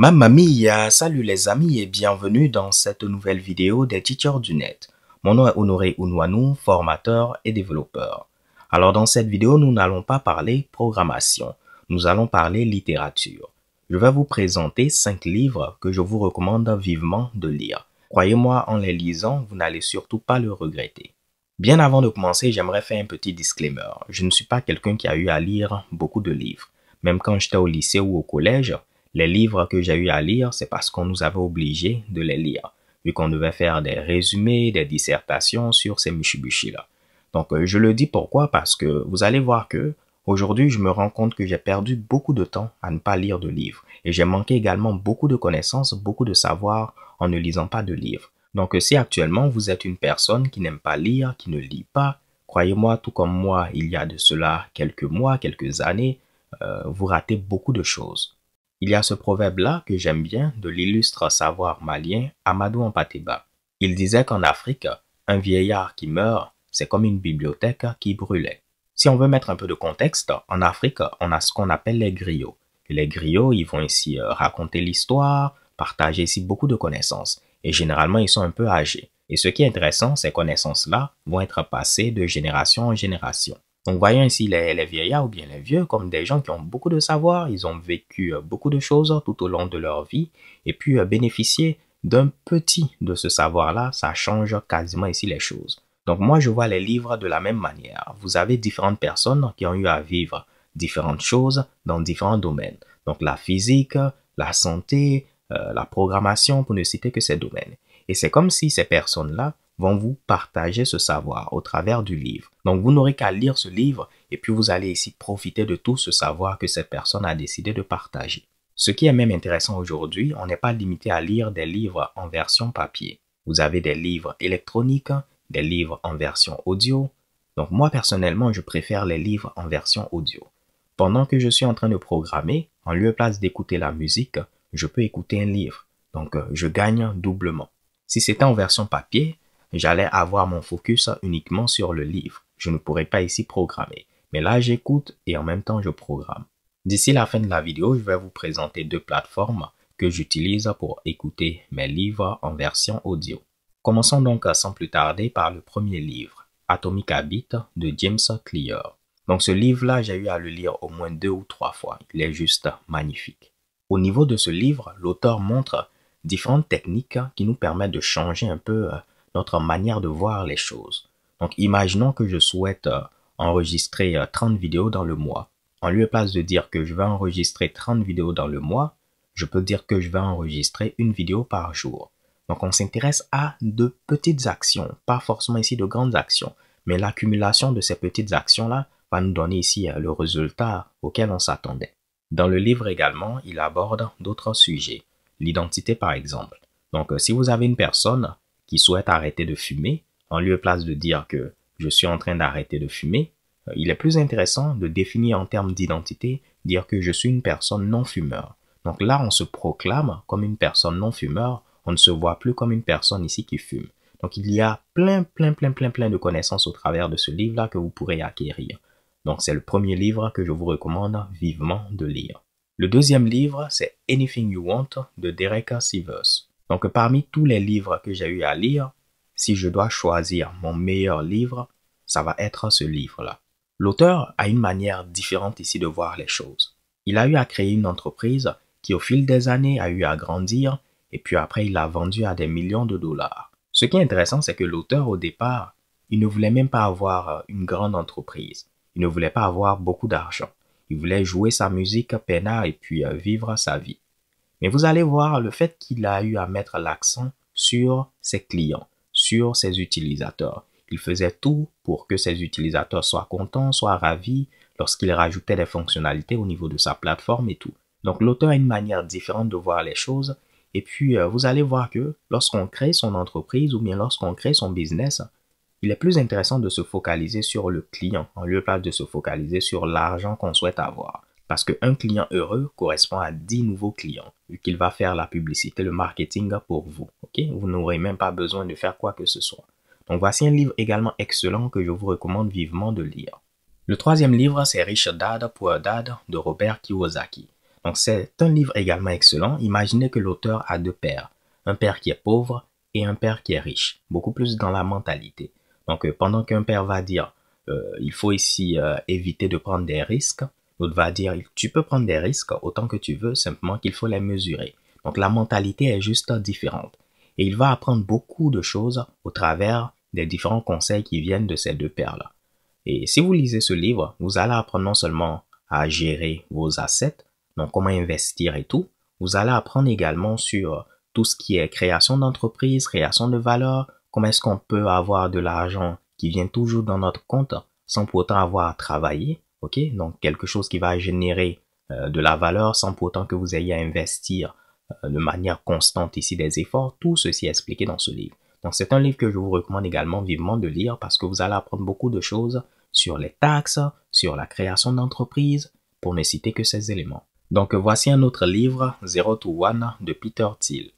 Mamma mia, salut les amis et bienvenue dans cette nouvelle vidéo des teachers du net. Mon nom est Honoré Unwanu, formateur et développeur. Alors dans cette vidéo, nous n'allons pas parler programmation, nous allons parler littérature. Je vais vous présenter 5 livres que je vous recommande vivement de lire. Croyez-moi, en les lisant, vous n'allez surtout pas le regretter. Bien avant de commencer, j'aimerais faire un petit disclaimer. Je ne suis pas quelqu'un qui a eu à lire beaucoup de livres. Même quand j'étais au lycée ou au collège, les livres que j'ai eu à lire, c'est parce qu'on nous avait obligés de les lire, vu qu'on devait faire des résumés, des dissertations sur ces mishibushi là Donc, euh, je le dis pourquoi, parce que vous allez voir que Aujourd'hui, je me rends compte que j'ai perdu beaucoup de temps à ne pas lire de livres et j'ai manqué également beaucoup de connaissances, beaucoup de savoir en ne lisant pas de livres. Donc euh, si actuellement vous êtes une personne qui n'aime pas lire, qui ne lit pas, croyez-moi, tout comme moi, il y a de cela quelques mois, quelques années, euh, vous ratez beaucoup de choses. Il y a ce proverbe-là que j'aime bien de l'illustre savoir malien Amadou Ampateba. Il disait qu'en Afrique, un vieillard qui meurt, c'est comme une bibliothèque qui brûlait. Si on veut mettre un peu de contexte, en Afrique, on a ce qu'on appelle les griots. les griots, ils vont ici euh, raconter l'histoire, partager ici beaucoup de connaissances. Et généralement, ils sont un peu âgés. Et ce qui est intéressant, ces connaissances-là vont être passées de génération en génération. On voyons ici les, vieillards ou bien les vieux comme des gens qui ont beaucoup de savoir, ils ont vécu euh, beaucoup de choses tout au long de leur vie, et puis euh, bénéficier d'un petit de ce savoir-là, ça change quasiment ici les choses. Donc moi, je vois les livres de la même manière. Vous avez différentes personnes qui ont eu à vivre différentes choses dans différents domaines. Donc la physique, la santé, euh, la programmation, pour ne citer que ces domaines. Et c'est comme si ces personnes-là vont vous partager ce savoir au travers du livre. Donc vous n'aurez qu'à lire ce livre et puis vous allez ici profiter de tout ce savoir que cette personne a décidé de partager. Ce qui est même intéressant aujourd'hui, on n'est pas limité à lire des livres en version papier. Vous avez des livres électroniques, des livres en version audio. Donc moi personnellement, je préfère les livres en version audio. Pendant que je suis en train de programmer, en lieu place d'écouter la musique, je peux écouter un livre. Donc euh, je gagne doublement. Si c'était en version papier, j'allais avoir mon focus uniquement sur le livre. Je ne pourrais pas ici programmer. Mais là, j'écoute et en même temps, je programme. D'ici la fin de la vidéo, je vais vous présenter deux plateformes que j'utilise pour écouter mes livres en version audio. Commençons donc sans plus tarder par le premier livre, Atomic Habit de James Clear. Donc ce livre-là, j'ai eu à le lire au moins deux ou trois fois. Il est juste magnifique. Au niveau de ce livre, l'auteur montre différentes techniques qui nous permettent de changer un peu euh, notre manière de voir les choses. Donc imaginons que je souhaite euh, enregistrer 30 euh, vidéos dans le mois. En lieu de dire que je vais enregistrer 30 vidéos dans le mois, je peux dire que je vais enregistrer une vidéo par jour. Donc on s'intéresse à de petites actions, pas forcément ici de grandes actions, mais l'accumulation de ces petites actions-là va nous donner ici euh, le résultat auquel on s'attendait. Dans le livre également, il aborde d'autres sujets, l'identité par exemple. Donc si vous avez une personne qui souhaite arrêter de fumer, en lieu place de dire que je suis en train d'arrêter de fumer, euh, il est plus intéressant de définir en termes d'identité, dire que je suis une personne non fumeur. Donc là, on se proclame comme une personne non fumeur, on ne se voit plus comme une personne ici qui fume. Donc il y a plein, plein, plein, plein, plein de connaissances au travers de ce livre-là que vous pourrez acquérir. Donc c'est le premier livre que je vous recommande vivement de lire. Le deuxième livre, c'est Anything You Want de Derek Sivers. Donc parmi tous les livres que j'ai eu à lire, si je dois choisir mon meilleur livre, ça va être ce livre-là. L'auteur a une manière différente ici de voir les choses. Il a eu à créer une entreprise qui au fil des années a eu à grandir et puis après il l'a vendue à des millions de dollars. Ce qui est intéressant, c'est que l'auteur au départ, il ne voulait même pas avoir euh, une grande entreprise. Il ne voulait pas avoir beaucoup d'argent. Il voulait jouer sa musique peinard et puis euh, vivre sa vie. Mais vous allez voir le fait qu'il a eu à mettre l'accent sur ses clients, sur ses utilisateurs. Il faisait tout pour que ses utilisateurs soient contents, soient ravis lorsqu'il rajoutait des fonctionnalités au niveau de sa plateforme et tout. Donc l'auteur a une manière différente de voir les choses. Et puis, euh, vous allez voir que lorsqu'on crée son entreprise ou bien lorsqu'on crée son business, il est plus intéressant de se focaliser sur le client en lieu de se focaliser sur l'argent qu'on souhaite avoir. Parce qu'un client heureux correspond à 10 nouveaux clients, vu qu'il va faire la publicité, le marketing pour vous. ok Vous n'aurez même pas besoin de faire quoi que ce soit. Donc voici un livre également excellent que je vous recommande vivement de lire. Le troisième livre, c'est Rich Dad Poor Dad de Robert Kiyosaki. Donc c'est un livre également excellent. Imaginez que l'auteur a deux pères, un père qui est pauvre et un père qui est riche, beaucoup plus dans la mentalité. Donc euh, pendant qu'un père va dire euh, il faut ici euh, éviter de prendre des risques, L'autre va dire, tu peux prendre des risques autant que tu veux, simplement qu'il faut les mesurer. Donc la mentalité est juste différente. Et il va apprendre beaucoup de choses au travers des différents conseils qui viennent de ces deux pères-là. Et si vous lisez ce livre, vous allez apprendre non seulement à gérer vos assets, donc comment investir et tout, vous allez apprendre également sur tout ce qui est création d'entreprise, création de valeur, comment est-ce qu'on peut avoir de l'argent qui vient toujours dans notre compte sans pour autant avoir à travailler, Ok, donc quelque chose qui va générer euh, de la valeur sans pourtant que vous ayez à investir euh, de manière constante ici des efforts. Tout ceci est expliqué dans ce livre. Donc c'est un livre que je vous recommande également vivement de lire parce que vous allez apprendre beaucoup de choses sur les taxes, sur la création d'entreprises, pour ne citer que ces éléments. Donc voici un autre livre, Zero to One, de Peter Thiel.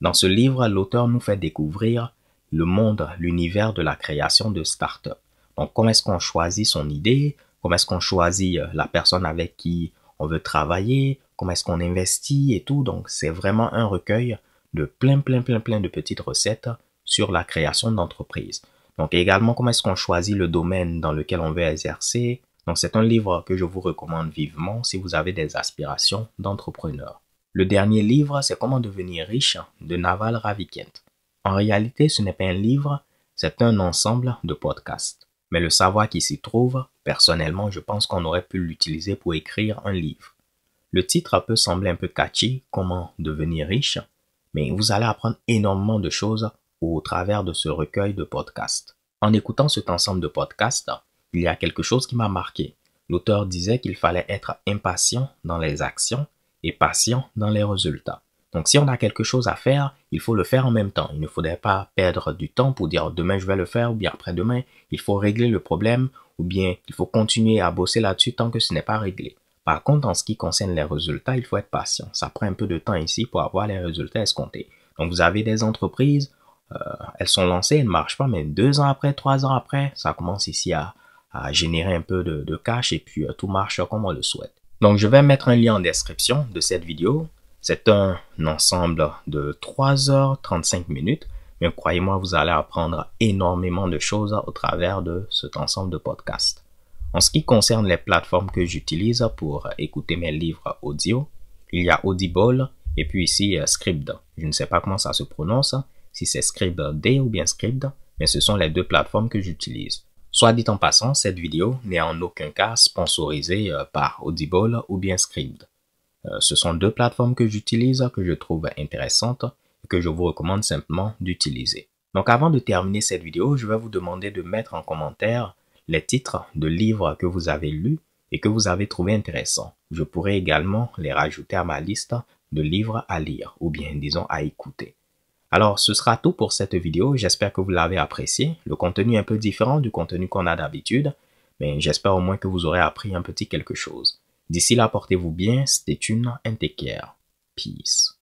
Dans ce livre, l'auteur nous fait découvrir le monde, l'univers de la création de start-up. Donc comment est-ce qu'on choisit son idée, Comment est-ce qu'on choisit euh, la personne avec qui on veut travailler, comment est-ce qu'on investit et tout. Donc, c'est vraiment un recueil de plein, plein, plein, plein de petites recettes sur la création d'entreprise. Donc, également, comment est-ce qu'on choisit le domaine dans lequel on veut exercer. Donc, c'est un livre que je vous recommande vivement si vous avez des aspirations d'entrepreneur. Le dernier livre, c'est Comment devenir riche de Naval Ravikant. En réalité, ce n'est pas un livre, c'est un ensemble de podcasts mais le savoir qui s'y trouve, personnellement, je pense qu'on aurait pu l'utiliser pour écrire un livre. Le titre peut sembler un peu catchy, Comment devenir riche, mais vous allez apprendre énormément de choses au travers de ce recueil de podcasts. En écoutant cet ensemble de podcasts, il y a quelque chose qui m'a marqué. L'auteur disait qu'il fallait être impatient dans les actions et patient dans les résultats. Donc si on a quelque chose à faire, il faut le faire en même temps. Il ne faudrait pas perdre du temps pour dire oh, demain je vais le faire ou bien après-demain. Il faut régler le problème ou bien il faut continuer à bosser là-dessus tant que ce n'est pas réglé. Par contre, en ce qui concerne les résultats, il faut être patient. Ça prend un peu de temps ici pour avoir les résultats escomptés. Donc vous avez des entreprises, euh, elles sont lancées, elles ne marchent pas, mais deux ans après, trois ans après, ça commence ici à, générer un peu de, cash et puis euh, tout marche comme on le souhaite. Donc je vais mettre un lien en description de cette vidéo. C'est un ensemble de 3h35 minutes, mais croyez-moi, vous allez apprendre énormément de choses au travers de cet ensemble de podcasts. En ce qui concerne les plateformes que j'utilise pour écouter mes livres audio, il y a Audible et puis ici euh, Scribd. Je ne sais pas comment ça se prononce, si c'est Scribd ou bien Scribd, mais ce sont les deux plateformes que j'utilise. Soit dit en passant, cette vidéo n'est en aucun cas sponsorisée euh, par Audible ou bien Scribd. Euh, ce sont deux plateformes que j'utilise, que je trouve intéressantes et que je vous recommande simplement d'utiliser. Donc avant de terminer cette vidéo, je vais vous demander de mettre en commentaire les titres de livres que vous avez lus et que vous avez trouvé intéressants. Je pourrais également les rajouter à ma liste de livres à lire ou bien disons à écouter. Alors ce sera tout pour cette vidéo, j'espère que vous l'avez apprécié. Le contenu est un peu différent du contenu qu'on a d'habitude, mais j'espère au moins que vous aurez appris un petit quelque chose. D'ici là, portez-vous bien, c'était une intécaire Peace.